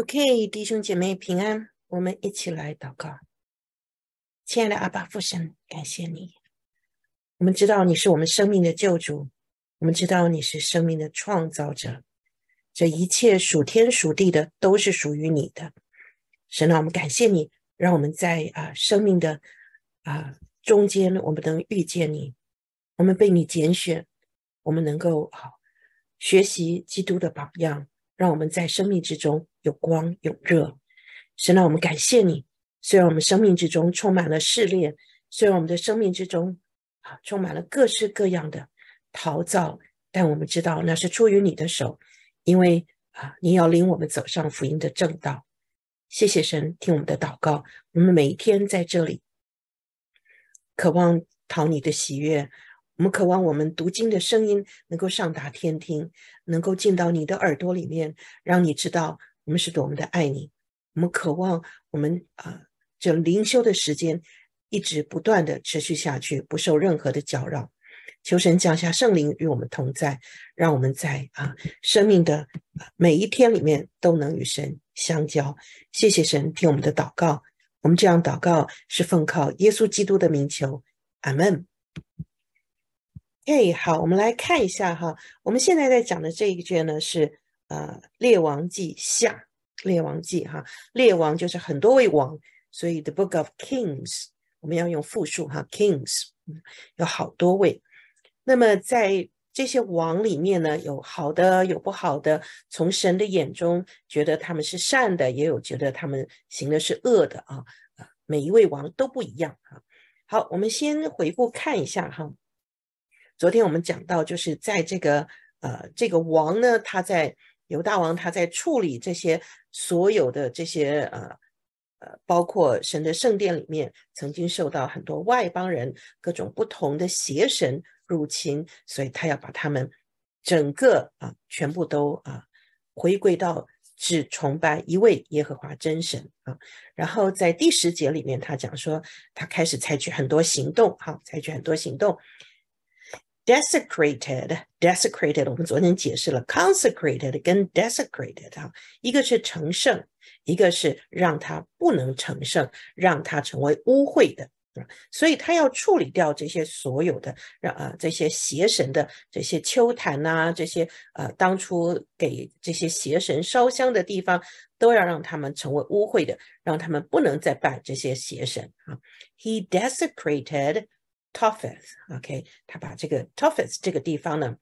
OK，弟兄姐妹平安，我们一起来祷告。亲爱的阿爸父神，感谢你，我们知道你是我们生命的救主，我们知道你是生命的创造者，这一切属天属地的都是属于你的。神啊，我们感谢你，让我们在啊生命的啊中间，我们能遇见你，我们被你拣选，我们能够好学习基督的榜样。让我们在生命之中有光有热，神，让我们感谢你。虽然我们生命之中充满了试炼，虽然我们的生命之中啊充满了各式各样的陶造，但我们知道那是出于你的手，因为啊你要领我们走上福音的正道。谢谢神，听我们的祷告。我们每一天在这里，渴望讨你的喜悦。我们渴望我们读经的声音能够上达天听，能够进到你的耳朵里面，让你知道我们是多么的爱你。我们渴望我们啊，这灵修的时间一直不断的持续下去，不受任何的搅扰。求神降下圣灵与我们同在，让我们在啊生命的每一天里面都能与神相交。谢谢神听我们的祷告，我们这样祷告是奉靠耶稣基督的名求，阿门。哎，好，我们来看一下哈。我们现在在讲的这一卷呢是呃《列王记下》，《列王记》哈，《列王》就是很多位王，所以《The Book of Kings》我们要用复数哈，Kings，有好多位。那么在这些王里面呢，有好的，有不好的。从神的眼中，觉得他们是善的，也有觉得他们行的是恶的啊。每一位王都不一样哈。好，我们先回顾看一下哈。昨天我们讲到，就是在这个呃，这个王呢，他在犹大王，他在处理这些所有的这些呃呃，包括神的圣殿里面，曾经受到很多外邦人各种不同的邪神入侵，所以他要把他们整个啊，全部都啊，回归到只崇拜一位耶和华真神啊。然后在第十节里面，他讲说，他开始采取很多行动，哈，采取很多行动。Desecrated, desecrated，我们昨天解释了，consecrated 跟 desecrated 啊，一个是成圣，一个是让他不能成圣，让他成为污秽的所以他要处理掉这些所有的，让啊这些邪神的这些秋坛啊，这些呃当初给这些邪神烧香的地方，都要让他们成为污秽的，让他们不能再拜这些邪神啊。He desecrated. Topheth，OK，、okay? 他把这个 Topheth 这个地方呢，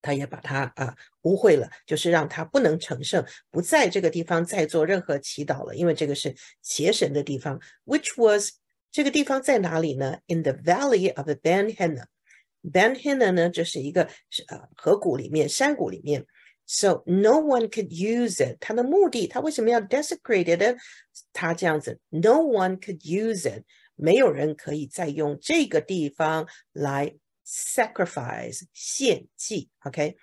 他也把它啊污秽了，就是让他不能成圣，不在这个地方再做任何祈祷了，因为这个是邪神的地方。Which was 这个地方在哪里呢？In the valley of Ben Hinnom。Ben Hinnom 呢，这是一个呃河谷里面、山谷里面。So no one could use it。它的目的，它为什么要 desecrate it？它这样子，no one could use it。没有人可以再用这个地方来 sacrifice 献祭，OK？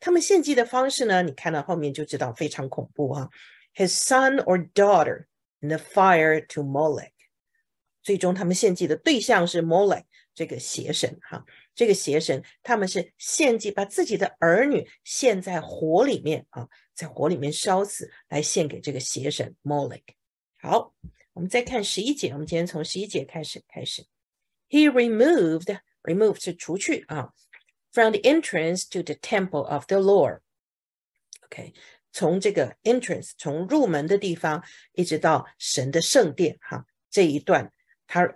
他们献祭的方式呢？你看到后面就知道非常恐怖哈。His son or daughter in the fire to Moloch。最终，他们献祭的对象是 Moloch 这个邪神哈。这个邪神，他们是献祭，把自己的儿女献在火里面啊，在火里面烧死，来献给这个邪神 Moloch。好。我们再看十一节，我们今天从十一节开始开始。He removed, remove 是除去啊，from the entrance to the temple of the Lord。OK，从这个 entrance，从入门的地方，一直到神的圣殿，哈，这一段，他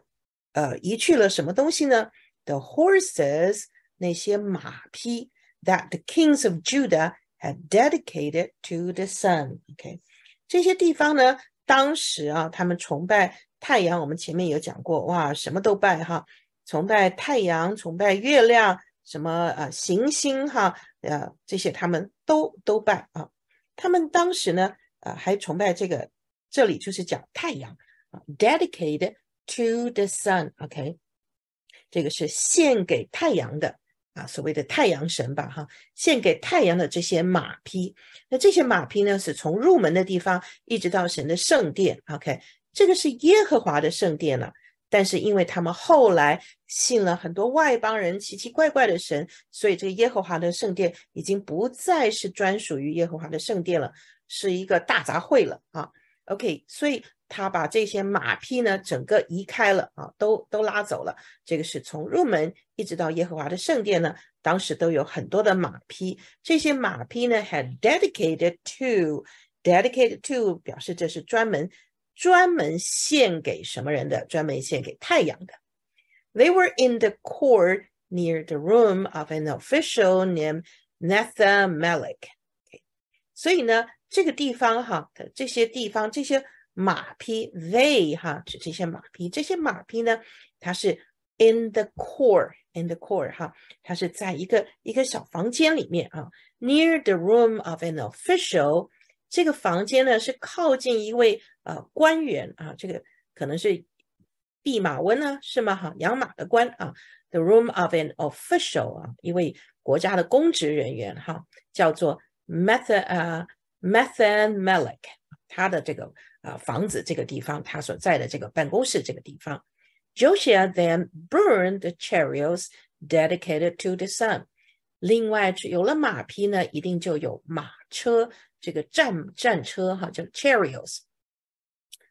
呃移去了什么东西呢？The horses，那些马匹，that the kings of Judah had dedicated to the sun。OK，这些地方呢？当时啊，他们崇拜太阳。我们前面有讲过，哇，什么都拜哈，崇拜太阳，崇拜月亮，什么啊，行星哈，呃，这些他们都都拜啊。他们当时呢，啊，还崇拜这个，这里就是讲太阳，dedicated to the sun，OK，这个是献给太阳的。啊，所谓的太阳神吧，哈，献给太阳的这些马匹，那这些马匹呢，是从入门的地方一直到神的圣殿，OK，这个是耶和华的圣殿了。但是因为他们后来信了很多外邦人奇奇怪怪的神，所以这个耶和华的圣殿已经不再是专属于耶和华的圣殿了，是一个大杂烩了啊。OK，所以他把这些马匹呢，整个移开了啊，都都拉走了。这个是从入门一直到耶和华的圣殿呢，当时都有很多的马匹。这些马匹呢，had dedicated to，dedicated to 表示这是专门专门献给什么人的，专门献给太阳的。They were in the court near the room of an official named Nathan Malick。所以呢。这个地方哈这些地方这些马匹，they 哈指这些马匹，这些马匹呢，它是 in the core in the core 哈，它是在一个一个小房间里面啊，near the room of an official，这个房间呢是靠近一位呃官员啊，这个可能是弼马温啊，是吗？哈，养马的官啊，the room of an official 啊，一位国家的公职人员哈，叫做 method 啊。Methane Malik，他的这个啊房子这个地方，他所在的这个办公室这个地方 j o s h a a then burned the chariots dedicated to the sun。另外，有了马匹呢，一定就有马车，这个战战车哈，叫 chariots。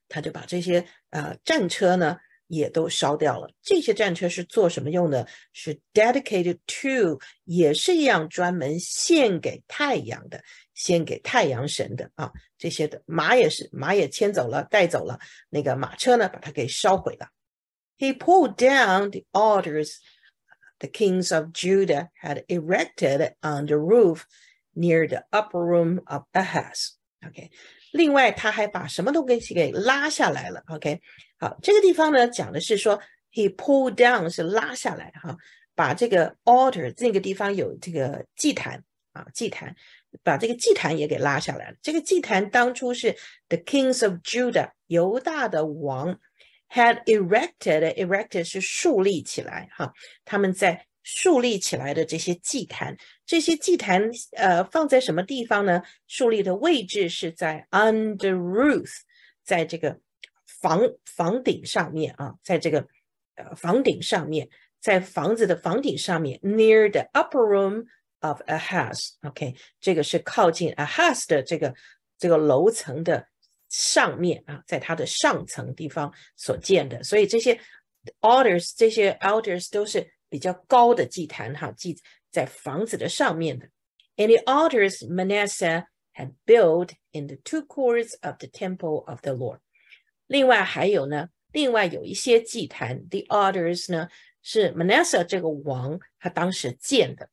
他就把这些啊战车呢。也都烧掉了。这些战车是做什么用的？是 dedicated to 也是一样，专门献给太阳的，献给太阳神的啊。这些的马也是，马也牵走了，带走了。那个马车呢，把它给烧毁了。He pulled down the altars the kings of Judah had erected on the roof near the upper room of Ahaz. OK，另外他还把什么东西给拉下来了？OK。好，这个地方呢，讲的是说，he pulled down 是拉下来哈，把这个 altar 那个地方有这个祭坛啊，祭坛，把这个祭坛也给拉下来了。这个祭坛当初是 the kings of Judah 犹大的王 had erected erected 是树立起来哈，他们在树立起来的这些祭坛，这些祭坛呃放在什么地方呢？树立的位置是在 under Ruth，在这个。房房顶上面啊，在这个呃房顶上面，在房子的房顶上面，near the upper room of a house，OK，这个是靠近 a house 的这个这个楼层的上面啊，在它的上层地方所建的，所以这些 altars 这些 altars 都是比较高的祭坛哈，祭在房子的上面的。And the altars Manasseh had built in the two courts of the temple of the Lord. 另外还有呢，另外有一些祭坛，the others 呢是 Manasseh 这个王他当时建的，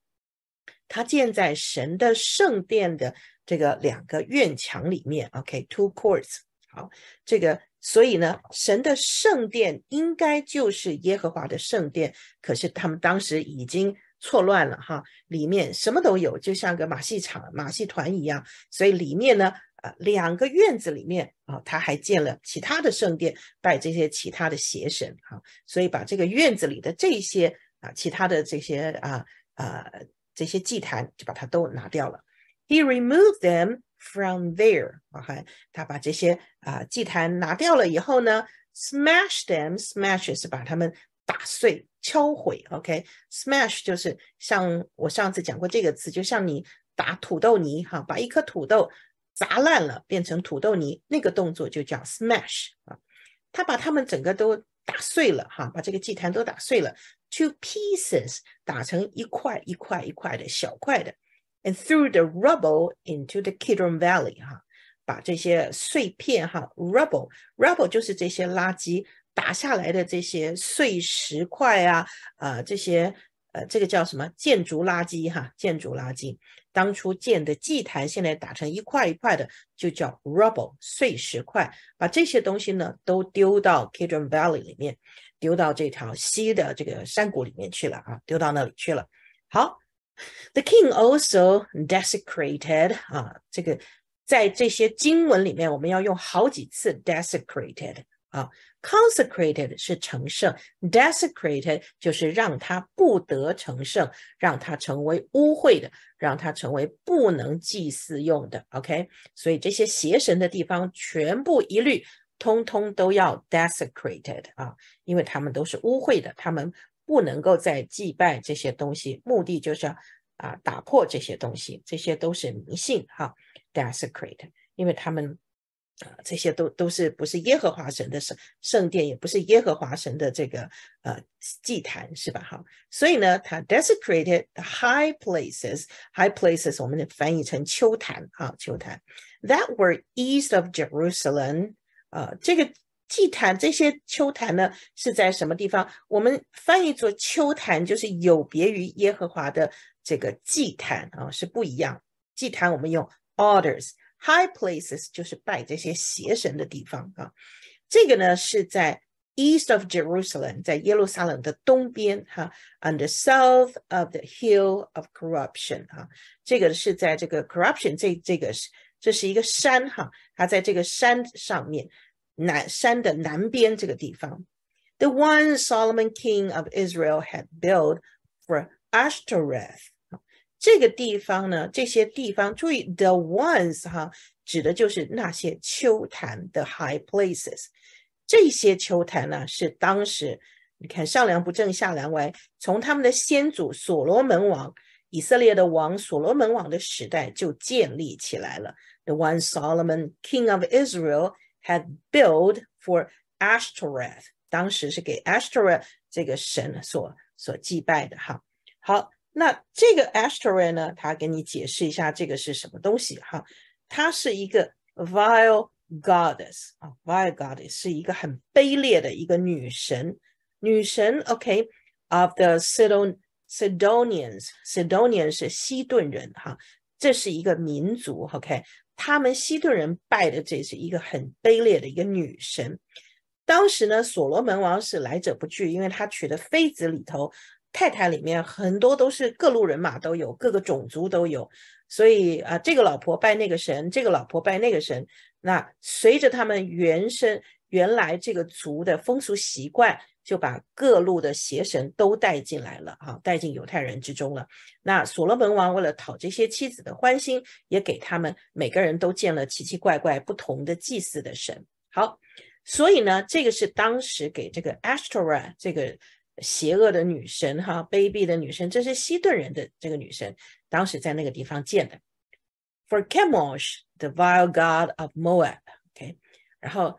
他建在神的圣殿的这个两个院墙里面，OK，two courts。好，这个所以呢，神的圣殿应该就是耶和华的圣殿，可是他们当时已经错乱了哈，里面什么都有，就像个马戏场、马戏团一样，所以里面呢。啊，两个院子里面啊，他还建了其他的圣殿，拜这些其他的邪神啊。所以把这个院子里的这些啊，其他的这些啊啊这些祭坛，就把它都拿掉了。He removed them from there 啊，还他把这些啊祭坛拿掉了以后呢，smash them，smash 是把它们打碎、敲毁。OK，smash 就是像我上次讲过这个词，就像你打土豆泥哈，把一颗土豆。砸烂了，变成土豆泥，那个动作就叫 smash 啊。他把他们整个都打碎了哈，把这个祭坛都打碎了，to pieces，打成一块一块一块的小块的，and threw the rubble into the Kidron Valley 哈，把这些碎片哈，rubble，rubble 就是这些垃圾打下来的这些碎石块啊，啊这些。呃，这个叫什么？建筑垃圾哈，建筑垃圾。当初建的祭坛，现在打成一块一块的，就叫 rubble 碎石块。把这些东西呢，都丢到 Kidron Valley 里面，丢到这条溪的这个山谷里面去了啊，丢到那里去了。好，The king also desecrated 啊，这个在这些经文里面，我们要用好几次 desecrated。啊，consecrated 是成圣，desecrated 就是让他不得成圣，让他成为污秽的，让他成为不能祭祀用的。OK，所以这些邪神的地方全部一律通通都要 desecrated 啊，因为他们都是污秽的，他们不能够再祭拜这些东西。目的就是要啊，打破这些东西，这些都是迷信哈 d e s e c r a t e 因为他们。啊，这些都都是不是耶和华神的圣圣殿，也不是耶和华神的这个呃祭坛，是吧？哈，所以呢，他 desecrated high places，high places，我们翻译成秋坛啊，秋坛。That were east of Jerusalem，啊，这个祭坛这些秋坛呢是在什么地方？我们翻译作秋坛，就是有别于耶和华的这个祭坛啊，是不一样。祭坛我们用 o r d e r s High places 就是拜这些邪神的地方啊。这个呢是在 east of Jerusalem，在耶路撒冷的东边哈，on the south of the hill of corruption 哈。这个是在这个 corruption 这这个是这是一个山哈，它在这个山上面南山的南边这个地方。The one Solomon king of Israel had built for Ashtoreth 这个地方呢，这些地方，注意 the ones 哈，指的就是那些秋坛的 high places。这些秋坛呢，是当时你看上梁不正下梁歪，从他们的先祖所罗门王，以色列的王所罗门王的时代就建立起来了。The one Solomon, king of Israel, had built for Asherah。当时是给 Asherah 这个神所所祭拜的哈。好。那这个 a s t e r i e 呢？他给你解释一下，这个是什么东西哈？她是一个 vile goddess 啊，vile goddess 是一个很卑劣的一个女神。女神，OK，of the Sidon Sidonians，Sidonians 是西顿人哈，这是一个民族，OK，他们西顿人拜的这是一个很卑劣的一个女神。当时呢，所罗门王是来者不拒，因为他娶的妃子里头。太太里面很多都是各路人马都有，各个种族都有，所以啊，这个老婆拜那个神，这个老婆拜那个神。那随着他们原生原来这个族的风俗习惯，就把各路的邪神都带进来了，哈，带进犹太人之中了。那所罗门王为了讨这些妻子的欢心，也给他们每个人都建了奇奇怪怪不同的祭祀的神。好，所以呢，这个是当时给这个 Astroa o 这个。邪恶的女神哈，卑鄙的女神，这是西顿人的这个女神，当时在那个地方建的。For c a m o s h the vile god of Moab，OK。然后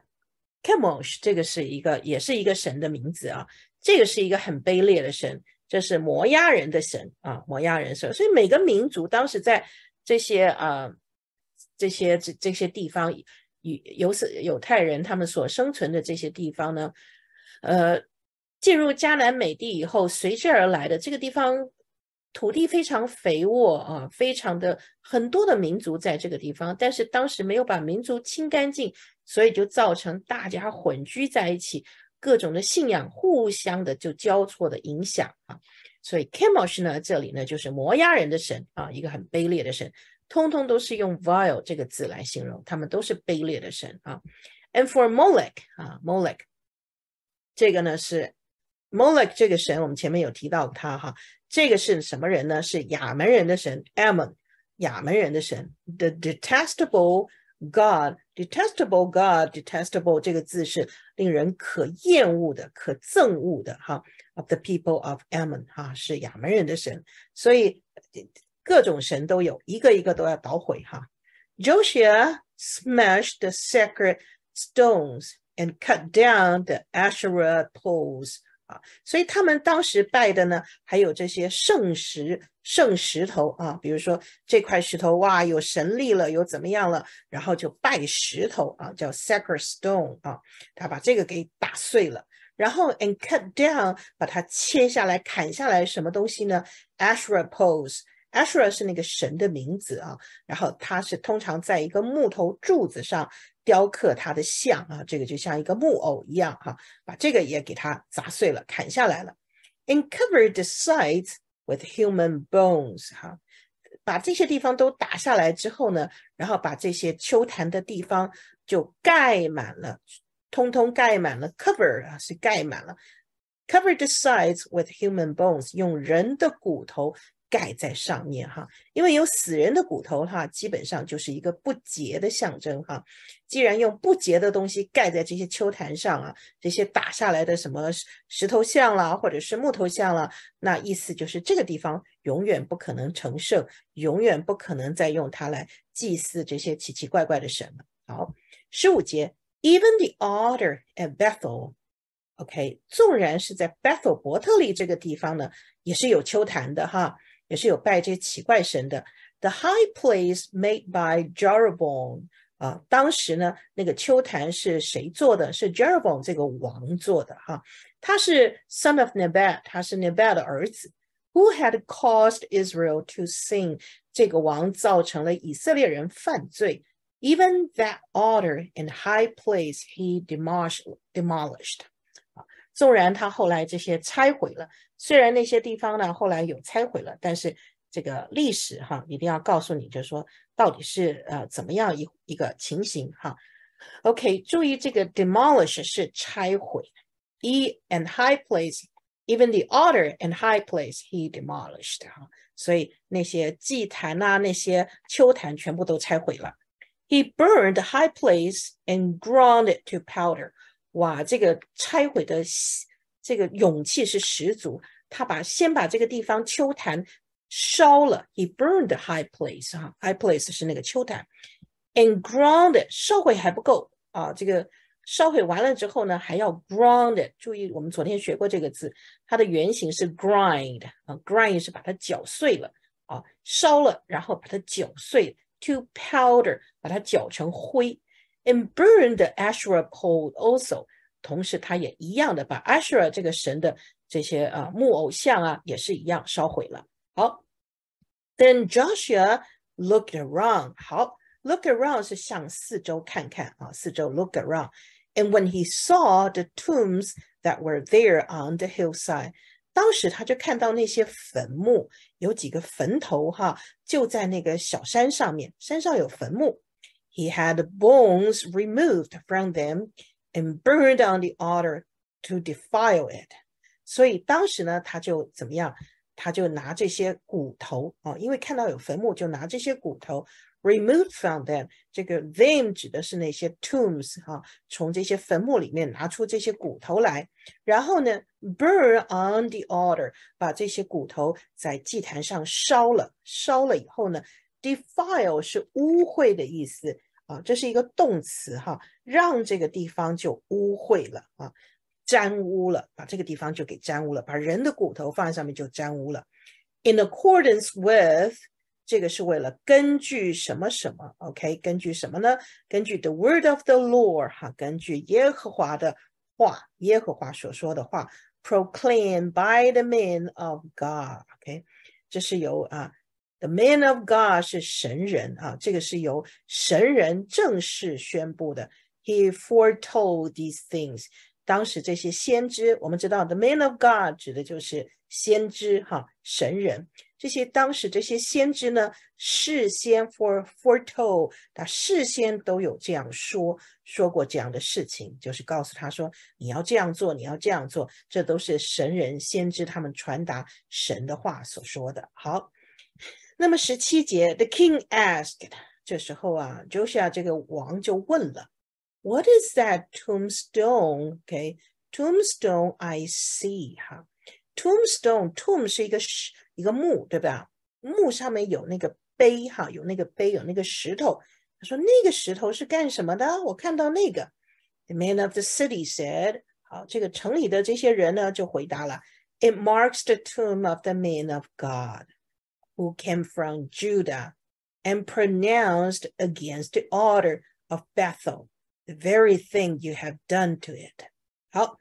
c a m o s h 这个是一个，也是一个神的名字啊，这个是一个很卑劣的神，这是摩押人的神啊，摩押人神。所以每个民族当时在这些呃这些这这些地方与犹是犹太人他们所生存的这些地方呢，呃。进入加南美地以后，随之而来的这个地方土地非常肥沃啊，非常的很多的民族在这个地方，但是当时没有把民族清干净，所以就造成大家混居在一起，各种的信仰互相的就交错的影响啊。所以 Kemosh 呢，这里呢就是摩押人的神啊，一个很卑劣的神，通通都是用 vile 这个字来形容，他们都是卑劣的神啊。And for m o l e c h 啊 m o l e c h 这个呢是。Molech 这个神，我们前面有提到他哈，这个是什么人呢？是亚门人的神 Ammon，亚门人的神，the detestable God，detestable God，detestable 这个字是令人可厌恶的、可憎恶的哈，of the people of Ammon 哈，是亚门人的神，所以各种神都有，一个一个都要捣毁哈。Joshua smashed the sacred stones and cut down the Asherah poles. 所以他们当时拜的呢，还有这些圣石、圣石头啊，比如说这块石头，哇，有神力了，有怎么样了，然后就拜石头啊，叫 sacred stone 啊，他把这个给打碎了，然后 and cut down 把它切下来、砍下来，什么东西呢？Ashra poles，Ashra 是那个神的名字啊，然后它是通常在一个木头柱子上。雕刻他的像啊，这个就像一个木偶一样哈，把这个也给他砸碎了，砍下来了。Encovered sides with human bones，哈，把这些地方都打下来之后呢，然后把这些秋坛的地方就盖满了，通通盖满了。Cover 啊，是盖满了。Covered sides with human bones，用人的骨头。盖在上面哈，因为有死人的骨头哈，基本上就是一个不洁的象征哈。既然用不洁的东西盖在这些秋坛上啊，这些打下来的什么石头像啦，或者是木头像啦，那意思就是这个地方永远不可能成圣，永远不可能再用它来祭祀这些奇奇怪怪的神了。好，十五节，even the altar at Bethel，OK，纵然是在 Bethel 伯特利这个地方呢，也是有秋坛的哈。也是有拜这些奇怪神的。The high place made by Jeroboam 啊，当时呢，那个秋坛是谁做的？是 Jeroboam 这个王做的哈、啊。他是 son of Nebat，他是 Nebat 的儿子。Who had caused Israel to sin？这个王造成了以色列人犯罪。Even that altar and high place he demolished. demolished. 虽然那些地方呢后来有拆毁了，但是这个历史哈一定要告诉你，就是说到底是呃怎么样一一个情形哈。OK，注意这个 demolish 是拆毁，e and high place。Even the altar and high place he demolished burned high place and ground it to powder。哇，这个拆毁的这个勇气是十足，他把先把这个地方秋坛烧了，He burned high place，哈，high place 是那个秋坛，and ground 烧毁还不够啊，这个烧毁完了之后呢，还要 ground，注意我们昨天学过这个字，它的原型是 grind 啊，grind 是把它搅碎了啊，烧了然后把它搅碎，to powder 把它搅成灰，and burned Asherah pole also。同时他也一样的把 Ashura 这个神的这些啊木偶像啊也是一样烧毁了。好，Then Joshua looked around，好，look around 是向四周看看啊，四周 look around。And when he saw the tombs that were there on the hillside，当时他就看到那些坟墓，有几个坟头哈，就在那个小山上面，山上有坟墓。He had bones removed from them And burned on the altar to defile it。所以当时呢，他就怎么样？他就拿这些骨头啊，因为看到有坟墓，就拿这些骨头 r e m o v e from them。这个 them 指的是那些 tombs 哈，从这些坟墓里面拿出这些骨头来。然后呢，burn on the altar，把这些骨头在祭坛上烧了。烧了以后呢，defile 是污秽的意思。啊，这是一个动词哈，让这个地方就污秽了啊，沾污了，把这个地方就给沾污了，把人的骨头放在上面就沾污了。In accordance with，这个是为了根据什么什么？OK，根据什么呢？根据 The Word of the Lord 哈，根据耶和华的话，耶和华所说的话。Proclaimed by the m e a n of God，OK，这是由啊。The man of God 是神人啊，这个是由神人正式宣布的。He foretold these things。当时这些先知，我们知道，the man of God 指的就是先知哈神人。这些当时这些先知呢，事先 for foretold，他事先都有这样说说过这样的事情，就是告诉他说你要这样做，你要这样做。这都是神人先知他们传达神的话所说的好。那么十七节，The king asked，这时候啊，Joshua 这个王就问了，What is that tombstone？OK，tombstone I see 哈，tombstone，tomb 是一个石一个墓，对吧？墓上面有那个碑哈，有那个碑，有那个石头。他说那个石头是干什么的？我看到那个。The man of the city said，好，这个城里的这些人呢就回答了，It marks the tomb of the man of God。who came from Judah and pronounced against the altar of Bethel, the very thing you have done to it? 好，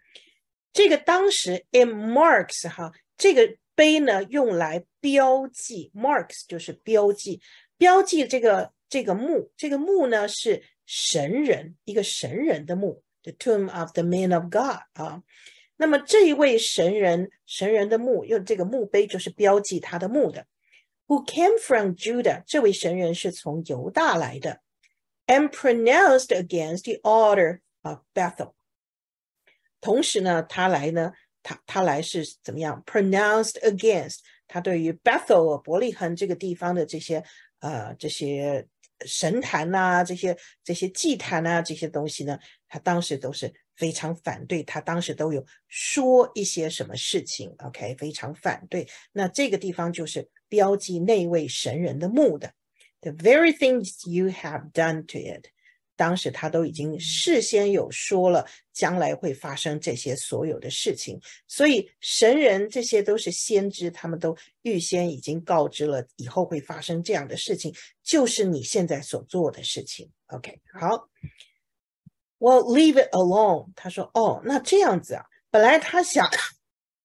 这个当时 it marks 哈，这个碑呢用来标记，marks 就是标记，标记这个这个墓，这个墓呢是神人，一个神人的墓，the tomb of the man of God 啊。那么这一位神人，神人的墓用这个墓碑就是标记他的墓的。Who came from Judah？这位神人是从犹大来的，and pronounced against the order of Bethel。同时呢，他来呢，他他来是怎么样？pronounced against 他对于 Bethel 伯利恒这个地方的这些呃这些神坛呐，这些这些祭坛呐，这些东西呢，他当时都是非常反对，他当时都有说一些什么事情。OK，非常反对。那这个地方就是。标记那位神人的墓的，the very things you have done to it。当时他都已经事先有说了，将来会发生这些所有的事情。所以神人这些都是先知，他们都预先已经告知了以后会发生这样的事情，就是你现在所做的事情。OK，好。Well, leave it alone。他说：“哦，那这样子啊，本来他想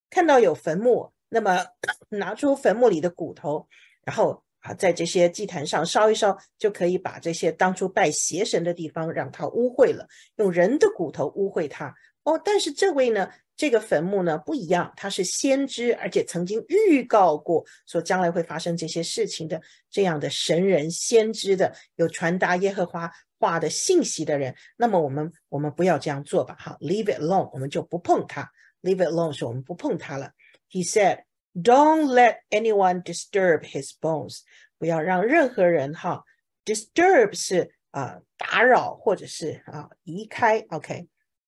看到有坟墓。”那么 拿出坟墓里的骨头，然后啊，在这些祭坛上烧一烧，就可以把这些当初拜邪神的地方让它污秽了，用人的骨头污秽它哦。但是这位呢，这个坟墓呢不一样，他是先知，而且曾经预告过说将来会发生这些事情的这样的神人先知的，有传达耶和华话的信息的人。那么我们我们不要这样做吧，哈，leave it alone，我们就不碰它，leave it alone，说我们不碰它了。He said, "Don't let anyone disturb his bones." 不要让任何人哈 disturb 不要让任何人哈，disturb 是啊打扰或者是啊移开，OK，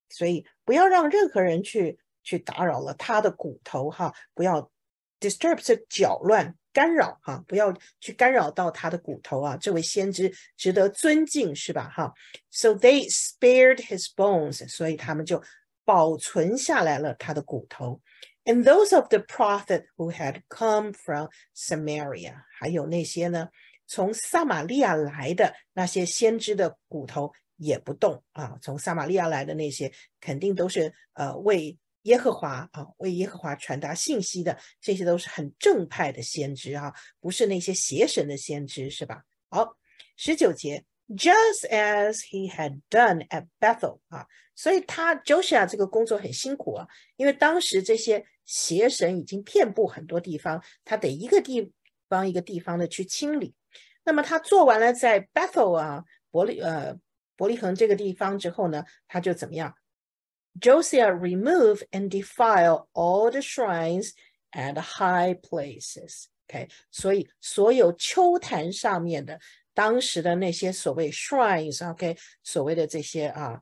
所以不要让任何人去去打扰了他的骨头哈，不要 disturb 是搅乱干扰哈，不要去干扰到他的骨头啊。这位先知值得尊敬是吧哈？So they spared his bones，所以他们就保存下来了他的骨头。and those of the prophet who had come from Samaria，还有那些呢从撒玛利亚来的那些先知的骨头也不动啊，从撒玛利亚来的那些肯定都是呃为耶和华啊为耶和华传达信息的，这些都是很正派的先知啊，不是那些邪神的先知是吧？好，十九节，just as he had done at Bethel 啊。所以他 Josiah 这个工作很辛苦啊，因为当时这些邪神已经遍布很多地方，他得一个地方一个地方的去清理。那么他做完了在 Bethel 啊伯利呃伯利恒这个地方之后呢，他就怎么样？Josiah remove and defile all the shrines and high places。OK，所以所有秋坛上面的当时的那些所谓 shrines，OK，所谓的这些啊。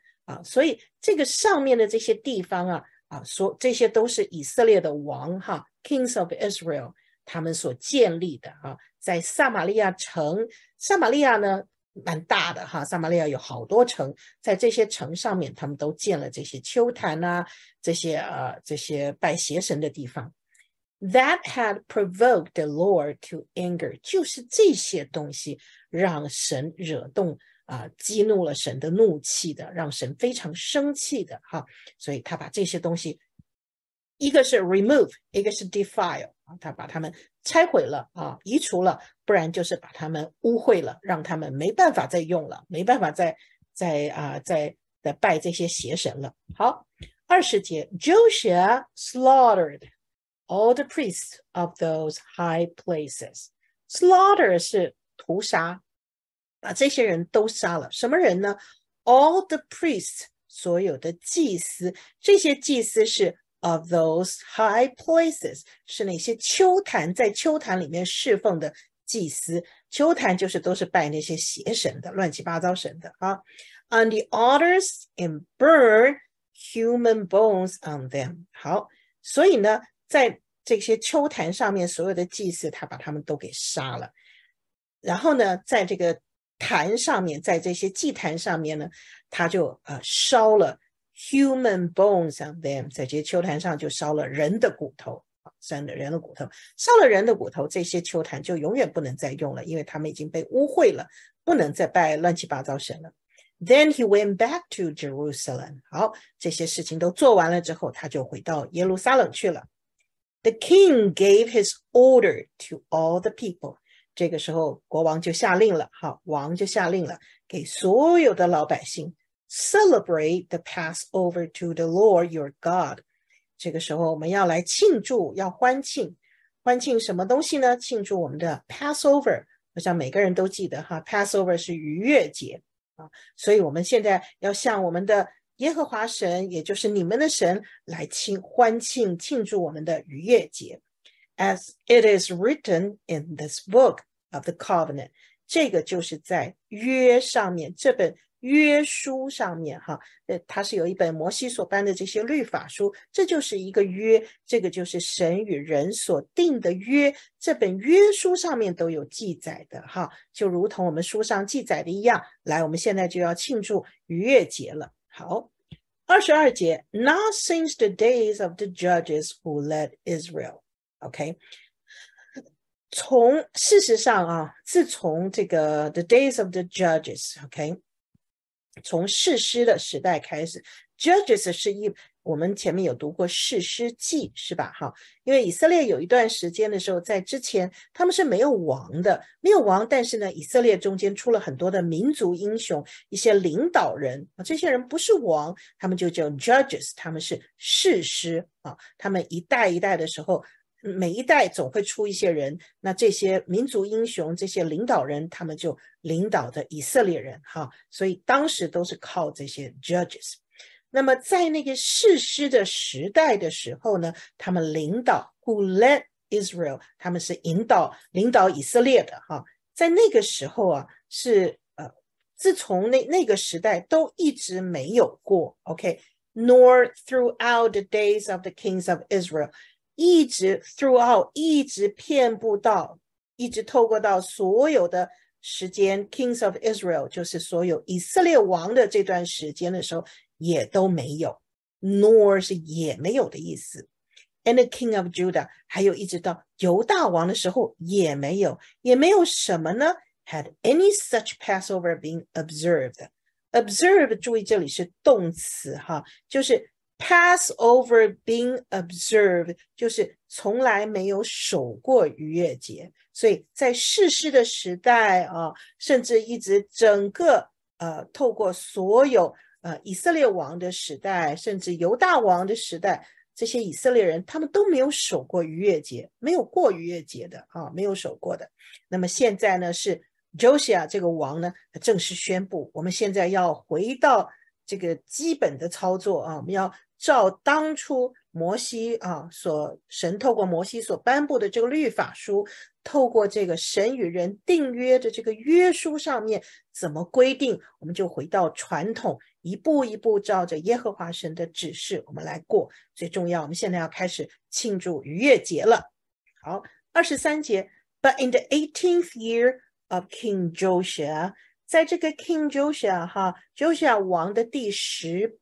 啊，所以这个上面的这些地方啊，啊，所这些都是以色列的王哈，Kings of Israel，他们所建立的啊，在撒玛利亚城，撒玛利亚呢蛮大的哈，撒玛利亚有好多城，在这些城上面，他们都建了这些丘坛啊，这些啊这些拜邪神的地方。That had provoked the Lord to anger，就是这些东西让神惹动。啊，激怒了神的怒气的，让神非常生气的哈，所以他把这些东西，一个是 remove，一个是 defile 啊，他把他们拆毁了啊，移除了，不然就是把他们污秽了，让他们没办法再用了，没办法再再啊，再再拜这些邪神了。好，二十节，Joshua slaughtered all the priests of those high places。slaughter 是屠杀。把这些人都杀了，什么人呢？All the priests，所有的祭司，这些祭司是 Of those high places，是那些秋坛，在秋坛里面侍奉的祭司。秋坛就是都是拜那些邪神的，乱七八糟神的啊。On the altars and burn human bones on them。好，所以呢，在这些秋坛上面，所有的祭司，他把他们都给杀了。然后呢，在这个。坛上面，在这些祭坛上面呢，他就呃烧了 human bones on them，在这些秋坛上就烧了人的骨头。山的人的骨头，烧了人的骨头，这些球坛就永远不能再用了，因为他们已经被污秽了，不能再拜乱七八糟神了。Then he went back to Jerusalem。好，这些事情都做完了之后，他就回到耶路撒冷去了。The king gave his order to all the people。这个时候，国王就下令了，哈，王就下令了，给所有的老百姓 celebrate the Passover to the Lord your God。这个时候，我们要来庆祝，要欢庆，欢庆什么东西呢？庆祝我们的 Passover。我想每个人都记得哈，Passover 是逾越节啊，所以我们现在要向我们的耶和华神，也就是你们的神，来庆欢庆庆祝我们的逾越节。As it is written in this book, Of the covenant，这个就是在约上面，这本约书上面哈，呃，它是有一本摩西所颁的这些律法书，这就是一个约，这个就是神与人所定的约，这本约书上面都有记载的哈，就如同我们书上记载的一样。来，我们现在就要庆祝逾越节了。好，二十二节，Not since the days of the judges who led Israel, okay. 从事实上啊，自从这个 The Days of the Judges，OK，从士师的时代开始，Judges 是一我们前面有读过士师记是吧？哈，因为以色列有一段时间的时候，在之前他们是没有王的，没有王，但是呢，以色列中间出了很多的民族英雄，一些领导人啊，这些人不是王，他们就叫 Judges，他们是士师啊，他们一代一代的时候。每一代总会出一些人，那这些民族英雄、这些领导人，他们就领导的以色列人哈，所以当时都是靠这些 judges。那么在那个世师的时代的时候呢，他们领导 who led Israel，他们是引导、领导以色列的哈。在那个时候啊，是呃，自从那那个时代都一直没有过。OK，nor throughout the days of the kings of Israel。一直 throughout，一直骗不到，一直透过到所有的时间，kings of Israel 就是所有以色列王的这段时间的时候，也都没有。Nor 是也没有的意思。And king of Judah 还有一直到犹大王的时候，也没有，也没有什么呢？Had any such Passover been o b s e r v e d o b s e r v e 注意这里是动词哈，就是。Pass over being observed 就是从来没有守过逾越节，所以在世世的时代啊，甚至一直整个呃，透过所有呃以色列王的时代，甚至犹大王的时代，这些以色列人他们都没有守过逾越节，没有过逾越节的啊，没有守过的。那么现在呢，是 Josiah 这个王呢正式宣布，我们现在要回到这个基本的操作啊，我们要。照当初摩西啊，所神透过摩西所颁布的这个律法书，透过这个神与人订约的这个约书上面怎么规定，我们就回到传统，一步一步照着耶和华神的指示，我们来过。最重要，我们现在要开始庆祝逾越节了。好，二十三节，But in the eighteenth year of King Josiah，在这个 King Josiah 哈，Josiah 王的第十。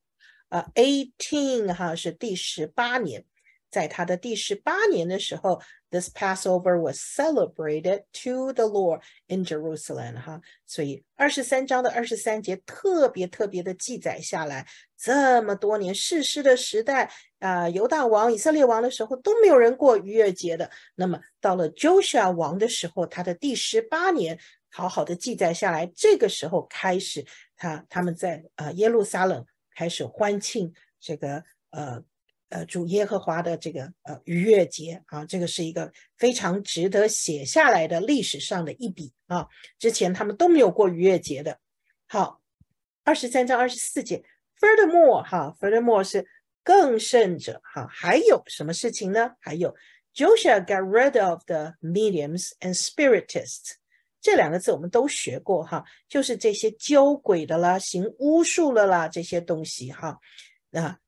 啊，eighteen 哈是第十八年，在他的第十八年的时候，this Passover was celebrated to the Lord in Jerusalem 哈，所以二十三章的二十三节特别特别的记载下来，这么多年世师的时代啊，犹大王、以色列王的时候都没有人过逾越节的，那么到了 Joshua 王的时候，他的第十八年好好的记载下来，这个时候开始他他们在啊耶路撒冷。开始欢庆这个呃呃主耶和华的这个呃逾越节啊，这个是一个非常值得写下来的历史上的一笔啊。之前他们都没有过逾越节的。好，二十三章二十四节。Furthermore，哈，Furthermore 是更甚者哈，还有什么事情呢？还有 Joshua got rid of the mediums and spiritists。这两个字我们都学过哈，就是这些教鬼的啦、行巫术的啦这些东西哈。那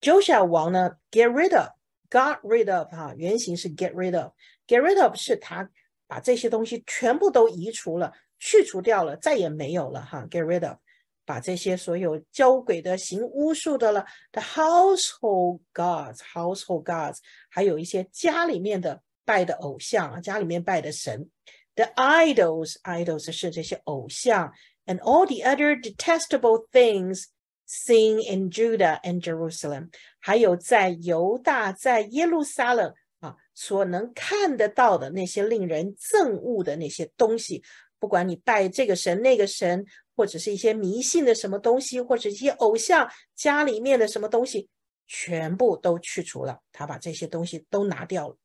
Joshua 王呢，get rid of，got rid of 哈，原型是 get rid of，get rid of 是他把这些东西全部都移除了、去除掉了，再也没有了哈。get rid of，把这些所有教鬼的、行巫术的了，the household gods，household gods，还有一些家里面的拜的偶像啊，家里面拜的神。The idols, idols 是这些偶像，and all the other detestable things seen in Judah and Jerusalem，还有在犹大、在耶路撒冷啊，所能看得到的那些令人憎恶的那些东西，不管你拜这个神那个神，或者是一些迷信的什么东西，或者一些偶像家里面的什么东西，全部都去除了，他把这些东西都拿掉了。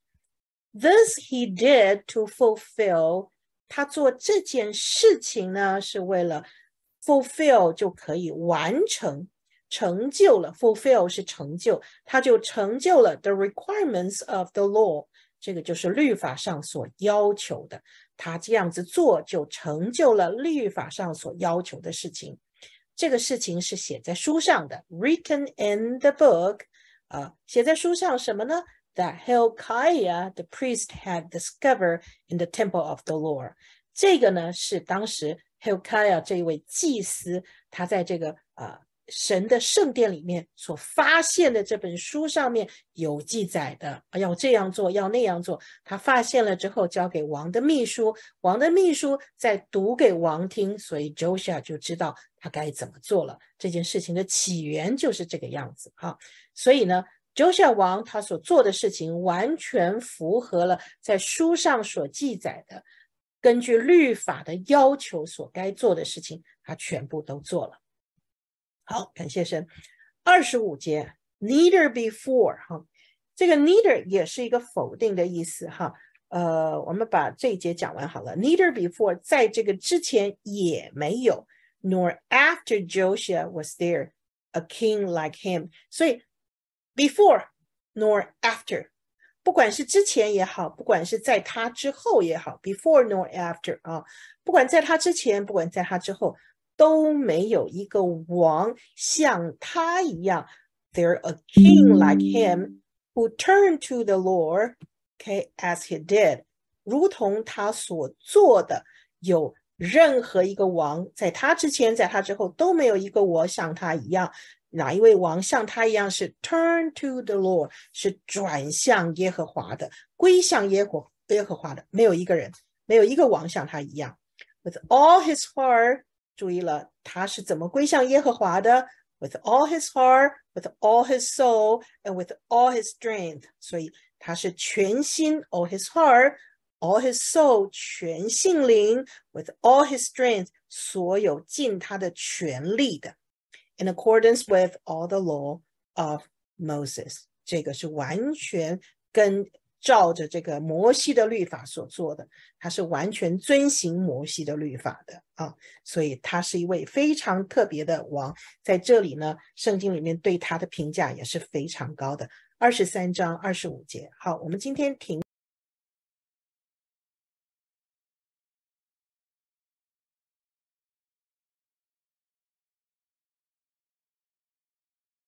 This he did to fulfill。他做这件事情呢，是为了 fulfill 就可以完成、成就了。fulfill 是成就，他就成就了 the requirements of the law。这个就是律法上所要求的。他这样子做，就成就了律法上所要求的事情。这个事情是写在书上的，written in the book。啊，写在书上什么呢？That Hilkiah the priest had discovered in the temple of the Lord，这个呢是当时 Hilkiah 这位祭司他在这个啊神的圣殿里面所发现的这本书上面有记载的啊要这样做要那样做，他发现了之后交给王的秘书，王的秘书再读给王听，所以 Joshua 就知道他该怎么做了。这件事情的起源就是这个样子哈，所以呢。犹小王他所做的事情完全符合了在书上所记载的，根据律法的要求所该做的事情，他全部都做了。好，感谢神。二十五节，neither before 哈，这个 neither 也是一个否定的意思哈。呃，我们把这一节讲完好了。Neither before 在这个之前也没有，nor after Joshua was there a king like him，所以。before nor after，不管是之前也好，不管是在他之后也好，before nor after 啊，不管在他之前，不管在他之后，都没有一个王像他一样。There a king like him who turned to the Lord, okay, as he did. did，如同他所做的有。任何一个王在他之前，在他之后都没有一个我像他一样哪一位王像他一样是 turn to the Lord 是转向耶和华的归向耶和耶和华的？没有一个人，没有一个王像他一样。With all his heart，注意了，他是怎么归向耶和华的？With all his heart，with all his soul，and with all his strength。所以他是全心 all his heart，all his soul 全性灵，with all his strength 所有尽他的全力的。In accordance with all the law of Moses，这个是完全跟照着这个摩西的律法所做的，他是完全遵行摩西的律法的啊，所以他是一位非常特别的王。在这里呢，圣经里面对他的评价也是非常高的。二十三章二十五节，好，我们今天停。